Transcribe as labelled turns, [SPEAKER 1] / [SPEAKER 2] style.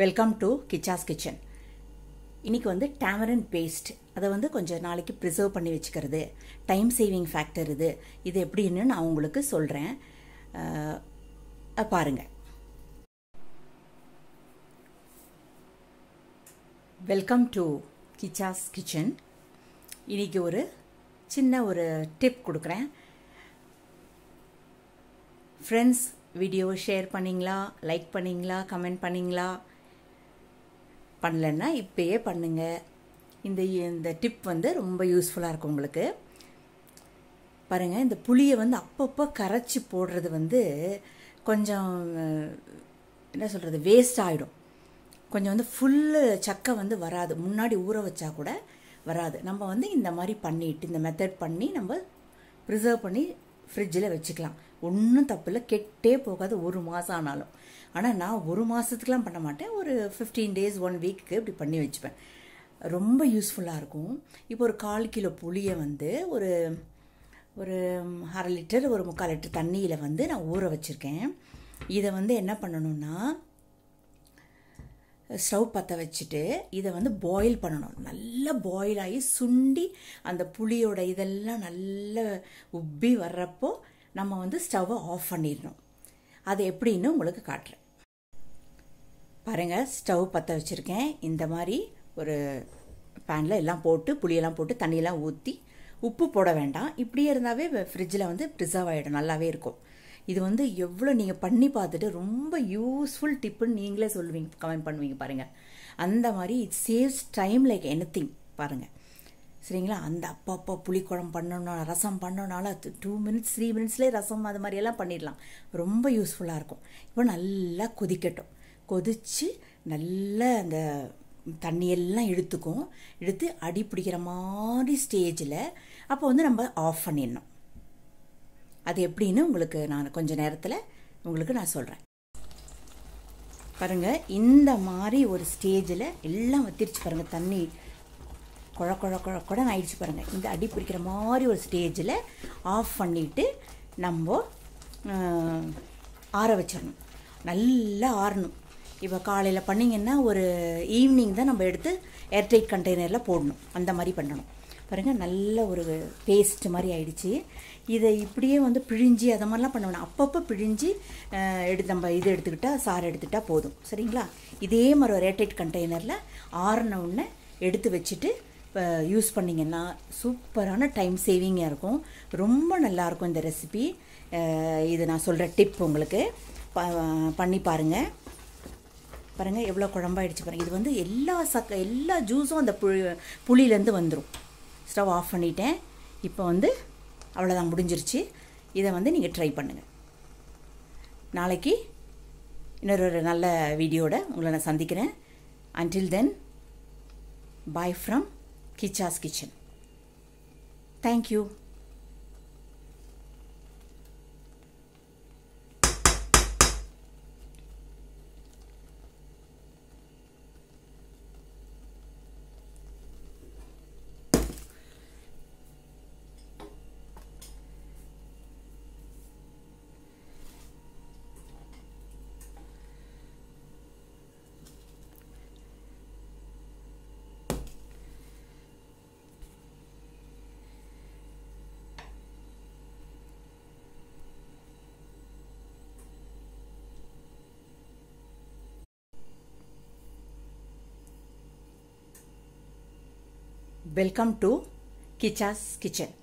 [SPEAKER 1] Welcome to கிச்சாஸ் kitchen இன்றைக்கி வந்து tamarind paste அதை வந்து கொஞ்சம் நாளைக்கு ப்ரிசர்வ் பண்ணி வச்சுக்கிறது டைம் சேவிங் ஃபேக்டர் இது இது எப்படின்னு நான் உங்களுக்கு சொல்கிறேன் பாருங்கள் வெல்கம் டு கிச்சாஸ் கிச்சன் இன்றைக்கி ஒரு சின்ன ஒரு டிப் கொடுக்குறேன் ஃப்ரெண்ட்ஸ் வீடியோ ஷேர் பண்ணிங்களா லைக் பண்ணிங்களா கமெண்ட் பண்ணிங்களா பண்ணலைன்னா இப்போயே பண்ணுங்கள் இந்த இந்த டிப் வந்து ரொம்ப யூஸ்ஃபுல்லாக இருக்கும் உங்களுக்கு பாருங்கள் இந்த புளியை வந்து அப்பப்போ கரைச்சி போடுறது வந்து கொஞ்சம் என்ன சொல்கிறது வேஸ்ட் ஆகிடும் கொஞ்சம் வந்து ஃபுல்லு சக்கை வந்து வராது முன்னாடி ஊற வச்சா கூட வராது நம்ம வந்து இந்த மாதிரி பண்ணிட்டு இந்த மெத்தட் பண்ணி நம்ம ப்ரிசர்வ் பண்ணி ஃப்ரிட்ஜில் வச்சுக்கலாம் ஒன்றும் தப்பில்லை கெட்டே போகாது ஒரு மாதம் ஆனாலும் ஆனால் நான் ஒரு மாதத்துக்குலாம் பண்ண மாட்டேன் ஒரு ஃபிஃப்டீன் டேஸ் ஒன் வீக்கு இப்படி பண்ணி வச்சுப்பேன் ரொம்ப யூஸ்ஃபுல்லாக இருக்கும் இப்போ ஒரு கால் கிலோ புளியை வந்து ஒரு ஒரு அரை லிட்டர் ஒரு முக்கால் லிட்டர் தண்ணியில் வந்து நான் ஊற வச்சுருக்கேன் இதை வந்து என்ன பண்ணணும்னா ஸ்டவ் பற்ற வச்சுட்டு இதை வந்து பாயில் பண்ணணும் நல்லா பாயில் ஆகி சுண்டி அந்த புளியோட இதெல்லாம் நல்லா உப்பி வர்றப்போ நம்ம வந்து ஸ்டவ்வை ஆஃப் பண்ணிடணும் அது எப்படின்னு உங்களுக்கு காட்டுறேன் பாருங்கள் ஸ்டவ் பற்ற வச்சுருக்கேன் இந்த மாதிரி ஒரு பேனில் எல்லாம் போட்டு புளியெல்லாம் போட்டு தண்ணியெல்லாம் ஊற்றி உப்பு போட வேண்டாம் இப்படியே இருந்தாவே ஃப்ரிட்ஜில் வந்து ப்ரிசர்வ் ஆகிடும் நல்லாவே இருக்கும் இது வந்து எவ்வளோ நீங்கள் பண்ணி பார்த்துட்டு ரொம்ப யூஸ்ஃபுல் டிப்புன்னு நீங்களே சொல்லுவீங்க கமெண்ட் பண்ணுவீங்க பாருங்கள் அந்த மாதிரி it saves time like anything பாருங்கள் சரிங்களா அந்த அப்பா அப்பா புளிக்குழம்பு பண்ணணும் ரசம் பண்ணோம்னால டூ மினிட்ஸ் த்ரீ மினிட்ஸ்லேயே ரசம் அது மாதிரியெல்லாம் பண்ணிடலாம் ரொம்ப யூஸ்ஃபுல்லாக இருக்கும் இப்போ நல்லா கொதிக்கட்டும் கொதித்து நல்ல அந்த தண்ணியெல்லாம் இழுத்துக்கும் இழுத்து அடி பிடிக்கிற மாதிரி ஸ்டேஜில் அப்போ வந்து நம்ம ஆஃப் பண்ணிடணும் அது எப்படின்னு உங்களுக்கு நான் கொஞ்சம் நேரத்தில் உங்களுக்கு நான் சொல்கிறேன் பாருங்கள் இந்த மாதிரி ஒரு ஸ்டேஜில் எல்லாம் வத்திருச்சு பாருங்கள் தண்ணி குழ குழ குழ குழன்னு ஆயிடுச்சு பாருங்கள் இந்த அடி பிடிக்கிற மாதிரி ஒரு ஸ்டேஜில் ஆஃப் பண்ணிவிட்டு நம்ம ஆற வச்சிடணும் நல்லா ஆறணும் இப்போ காலையில் பண்ணிங்கன்னா ஒரு ஈவினிங் தான் நம்ம எடுத்து ஏர்டைட் கண்டெய்னரில் போடணும் அந்த மாதிரி பண்ணணும் பாருங்கள் நல்ல ஒரு பேஸ்ட் மாதிரி ஆயிடுச்சு இதை இப்படியே வந்து பிழிஞ்சி அதை மாதிரிலாம் பண்ண வேணாம் அப்பப்போ பிழிஞ்சி எடுத்து நம்ம இது எடுத்துக்கிட்டால் சாறு எடுத்துக்கிட்டால் போதும் சரிங்களா இதே மாதிரி ஒரு ஏர்டைட் கண்டெய்னரில் ஆறின உடனே எடுத்து வச்சுட்டு யூஸ் பண்ணிங்கன்னா சூப்பரான டைம் சேவிங்காக இருக்கும் ரொம்ப நல்லாயிருக்கும் இந்த ரெசிபி இது நான் சொல்கிற டிப் உங்களுக்கு ப பண்ணி பாருங்கள் பாருங்கள் எவ்வளோ குழம்பாயிடுச்சு பாருங்கள் இது வந்து எல்லா சக்க எல்லா ஜூஸும் அந்த புளி புளியிலேருந்து வந்துடும் ஸ்டவ் ஆஃப் பண்ணிட்டேன் இப்போ வந்து அவ்வளோதான் முடிஞ்சிருச்சு இதை வந்து நீங்கள் ட்ரை பண்ணுங்கள் நாளைக்கு இன்னொரு ஒரு நல்ல வீடியோட உங்களை நான் சந்திக்கிறேன் until then bye from Kicha's kitchen thank you Welcome to Kicha's Kitchen.